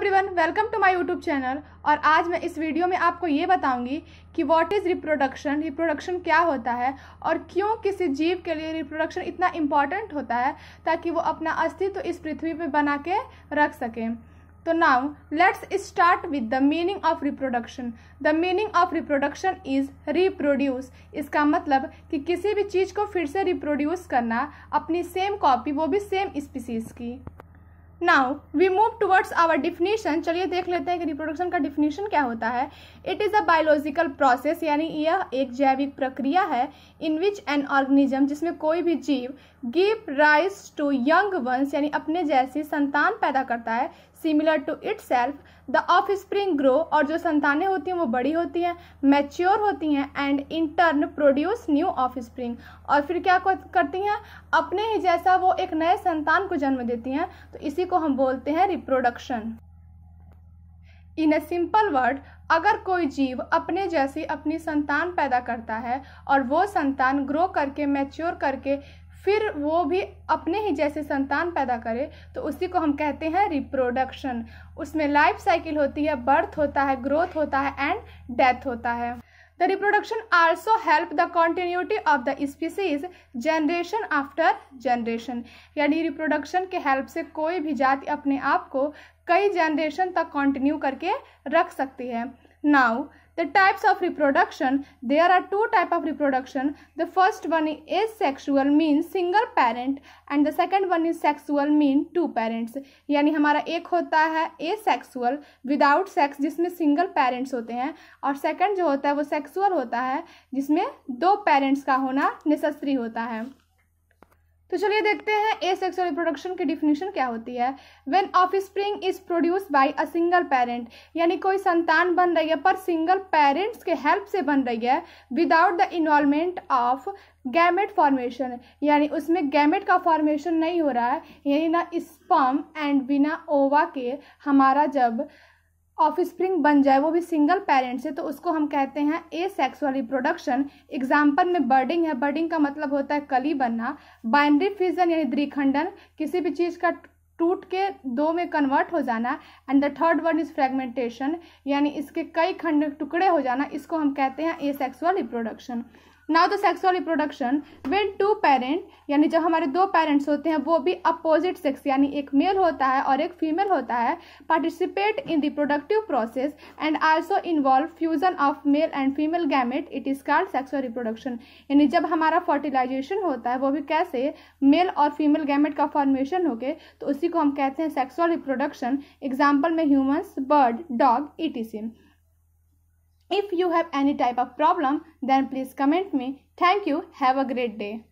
Everyone welcome to my YouTube channel और आज मैं इस वीडियो में आपको ये बताऊंगी कि व्हाट इज़ रिप्रोडक्शन रिप्रोडक्शन क्या होता है और क्यों किसी जीव के लिए रिप्रोडक्शन इतना इम्पॉर्टेंट होता है ताकि वो अपना अस्तित्व तो इस पृथ्वी पर बना के रख सकें तो now let's start with the meaning of reproduction the meaning of reproduction is reproduce इसका मतलब कि किसी भी चीज़ को फिर से रिप्रोड्यूस करना अपनी सेम कॉपी वो भी सेम स्पीसीज की now we move towards our definition चलिए देख लेते हैं कि रिप्रोडक्शन का डिफिनीशन क्या होता है it is a biological process यानी यह एक जैविक प्रक्रिया है इन विच एन ऑर्गेनिज्म जिसमें कोई भी जीव give rise to young ones यानी अपने जैसी संतान पैदा करता है similar to itself the offspring grow और जो संतानें होती हैं वो बड़ी होती हैं मैच्योर होती हैं and in turn produce new offspring और फिर क्या करती हैं अपने ही जैसा वो एक नए संतान को जन्म देती हैं तो इसी को हम बोलते हैं reproduction in a simple word अगर कोई जीव अपने जैसी अपनी संतान पैदा करता है और वो संतान ग्रो करके मैच्योर करके फिर वो भी अपने ही जैसे संतान पैदा करे तो उसी को हम कहते हैं रिप्रोडक्शन उसमें लाइफ साइकिल होती है बर्थ होता है ग्रोथ होता है एंड डेथ होता है the reproduction also help the continuity of the species generation after generation यानी रिप्रोडक्शन के हेल्प से कोई भी जाति अपने आप को कई जनरेशन तक कंटिन्यू करके रख सकती है now the types of reproduction there are two type of reproduction the first one is sexual means single parent and the second one is sexual mean two parents यानी हमारा एक होता है ए सेक्सुअल विदाउट सेक्स जिसमें single parents होते हैं और second जो होता है वो सेक्सुअल होता है जिसमें दो पेरेंट्स का होना नेसेसरी होता है तो चलिए देखते हैं ए सेक्सुअल रिप्रोडक्शन की डिफिनीशन क्या होती है when offspring is produce by a single parent यानी कोई संतान बन रही है पर सिंगल पेरेंट्स के हेल्प से बन रही है without the involvement of gamete formation यानी उसमें गैमेट का फॉर्मेशन नहीं हो रहा है यानी ना स्पम एंड बिना ओवा के हमारा जब ऑफ स्प्रिंग बन जाए वो भी सिंगल पेरेंट से तो उसको हम कहते हैं ए सेक्सुअल रिप्रोडक्शन एग्जाम्पल में बर्डिंग है बर्डिंग का मतलब होता है कली बनना बाइंड्री फ्यूजन यानी द्विखंडन किसी भी चीज़ का टूट के दो में कन्वर्ट हो जाना and the third one is fragmentation यानी इसके कई खंड टुकड़े हो जाना इसको हम कहते हैं asexual reproduction now the sexual reproduction when two parent यानी जब हमारे दो पेरेंट्स होते हैं वो भी अपोजिट सेक्स यानी एक मेल होता है और एक फीमेल होता है participate in the productive process and also involve fusion of male and female gamete it is called sexual reproduction यानी जब हमारा फर्टिलाइजेशन होता है वो भी कैसे मेल और फीमेल गैमेट का फॉर्मेशन होके तो उसी को हम कहते हैं सेक्सुअल रिप्रोडक्शन एग्जाम्पल में ह्यूमन्स बर्ड डॉग ई If you have any type of problem, then please comment me. Thank you. Have a great day.